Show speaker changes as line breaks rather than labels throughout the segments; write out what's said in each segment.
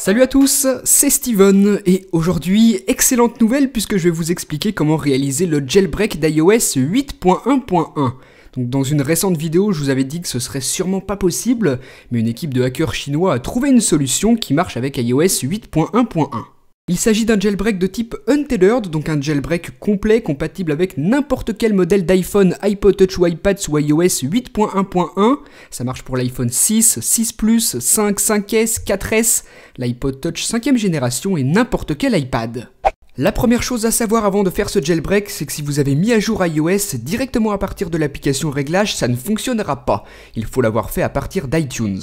Salut à tous, c'est Steven et aujourd'hui, excellente nouvelle puisque je vais vous expliquer comment réaliser le jailbreak d'iOS 8.1.1. Donc dans une récente vidéo, je vous avais dit que ce serait sûrement pas possible, mais une équipe de hackers chinois a trouvé une solution qui marche avec iOS 8.1.1. Il s'agit d'un jailbreak de type Untethered, donc un jailbreak complet compatible avec n'importe quel modèle d'iPhone, iPod Touch ou iPad sous iOS 8.1.1. Ça marche pour l'iPhone 6, 6 Plus, 5, 5S, 4S, l'iPod Touch 5ème génération et n'importe quel iPad. La première chose à savoir avant de faire ce jailbreak, c'est que si vous avez mis à jour iOS directement à partir de l'application réglage, ça ne fonctionnera pas. Il faut l'avoir fait à partir d'iTunes.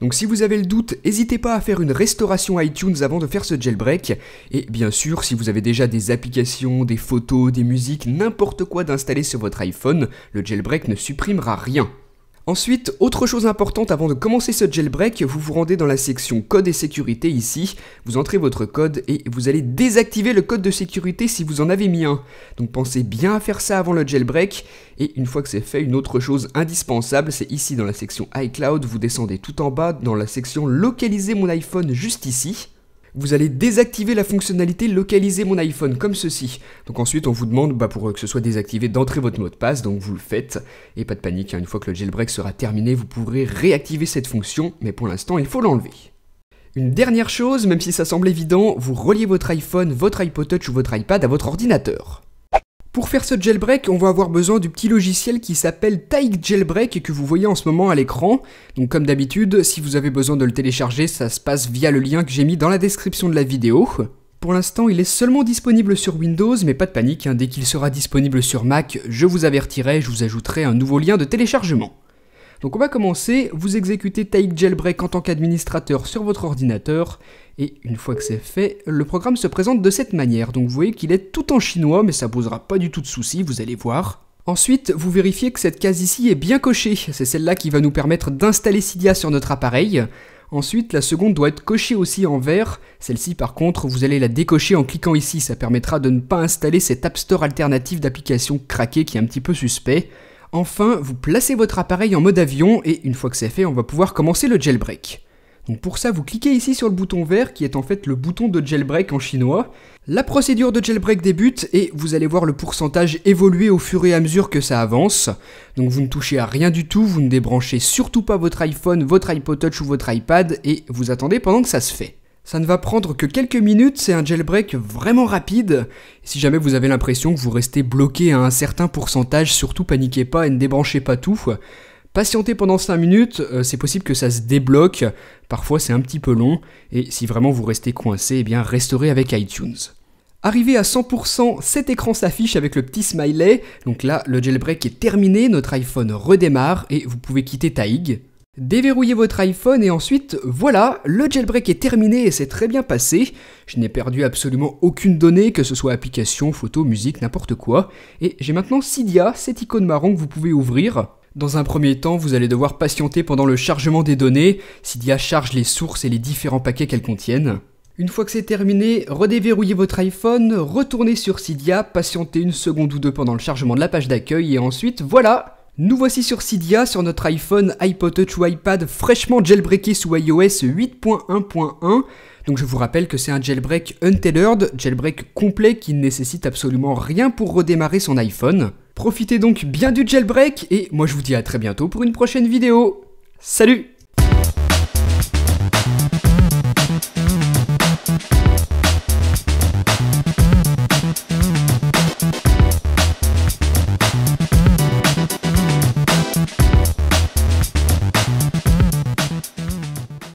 Donc si vous avez le doute, n'hésitez pas à faire une restauration iTunes avant de faire ce jailbreak. Et bien sûr, si vous avez déjà des applications, des photos, des musiques, n'importe quoi d'installer sur votre iPhone, le jailbreak ne supprimera rien. Ensuite, autre chose importante avant de commencer ce jailbreak, vous vous rendez dans la section code et sécurité ici, vous entrez votre code et vous allez désactiver le code de sécurité si vous en avez mis un. Donc pensez bien à faire ça avant le jailbreak et une fois que c'est fait, une autre chose indispensable, c'est ici dans la section iCloud, vous descendez tout en bas dans la section localiser mon iPhone juste ici vous allez désactiver la fonctionnalité localiser mon iPhone comme ceci. Donc ensuite on vous demande bah, pour euh, que ce soit désactivé d'entrer votre mot de passe, donc vous le faites. Et pas de panique, hein, une fois que le jailbreak sera terminé, vous pourrez réactiver cette fonction, mais pour l'instant il faut l'enlever. Une dernière chose, même si ça semble évident, vous reliez votre iPhone, votre iPod Touch ou votre iPad à votre ordinateur. Pour faire ce jailbreak, on va avoir besoin du petit logiciel qui s'appelle Taïk Jailbreak que vous voyez en ce moment à l'écran. Donc comme d'habitude, si vous avez besoin de le télécharger, ça se passe via le lien que j'ai mis dans la description de la vidéo. Pour l'instant, il est seulement disponible sur Windows, mais pas de panique, hein. dès qu'il sera disponible sur Mac, je vous avertirai, je vous ajouterai un nouveau lien de téléchargement. Donc on va commencer, vous exécutez Taïk Jailbreak en tant qu'administrateur sur votre ordinateur, et une fois que c'est fait, le programme se présente de cette manière. Donc vous voyez qu'il est tout en chinois, mais ça posera pas du tout de soucis, vous allez voir. Ensuite, vous vérifiez que cette case ici est bien cochée, c'est celle-là qui va nous permettre d'installer Cydia sur notre appareil. Ensuite, la seconde doit être cochée aussi en vert. Celle-ci, par contre, vous allez la décocher en cliquant ici. Ça permettra de ne pas installer cet App Store alternatif d'application craqué qui est un petit peu suspect. Enfin, vous placez votre appareil en mode avion et une fois que c'est fait, on va pouvoir commencer le jailbreak. Donc pour ça, vous cliquez ici sur le bouton vert qui est en fait le bouton de jailbreak en chinois. La procédure de jailbreak débute et vous allez voir le pourcentage évoluer au fur et à mesure que ça avance. Donc vous ne touchez à rien du tout, vous ne débranchez surtout pas votre iPhone, votre iPod Touch ou votre iPad et vous attendez pendant que ça se fait. Ça ne va prendre que quelques minutes, c'est un jailbreak vraiment rapide. Si jamais vous avez l'impression que vous restez bloqué à un certain pourcentage, surtout paniquez pas et ne débranchez pas tout. Patientez pendant 5 minutes, euh, c'est possible que ça se débloque, parfois c'est un petit peu long, et si vraiment vous restez coincé, eh bien restaurez avec iTunes. Arrivé à 100%, cet écran s'affiche avec le petit smiley. Donc là, le jailbreak est terminé, notre iPhone redémarre et vous pouvez quitter Taïg. Déverrouillez votre iPhone et ensuite, voilà, le jailbreak est terminé et c'est très bien passé. Je n'ai perdu absolument aucune donnée, que ce soit application, photo, musique, n'importe quoi. Et j'ai maintenant Cydia, cette icône marron que vous pouvez ouvrir. Dans un premier temps, vous allez devoir patienter pendant le chargement des données. Cydia charge les sources et les différents paquets qu'elles contiennent. Une fois que c'est terminé, redéverrouillez votre iPhone, retournez sur Cydia, patientez une seconde ou deux pendant le chargement de la page d'accueil et ensuite, voilà, nous voici sur Cydia sur notre iPhone, iPod Touch ou iPad fraîchement jailbreaké sous iOS 8.1.1. Donc je vous rappelle que c'est un jailbreak untethered, jailbreak complet qui ne nécessite absolument rien pour redémarrer son iPhone. Profitez donc bien du jailbreak et moi je vous dis à très bientôt pour une prochaine vidéo. Salut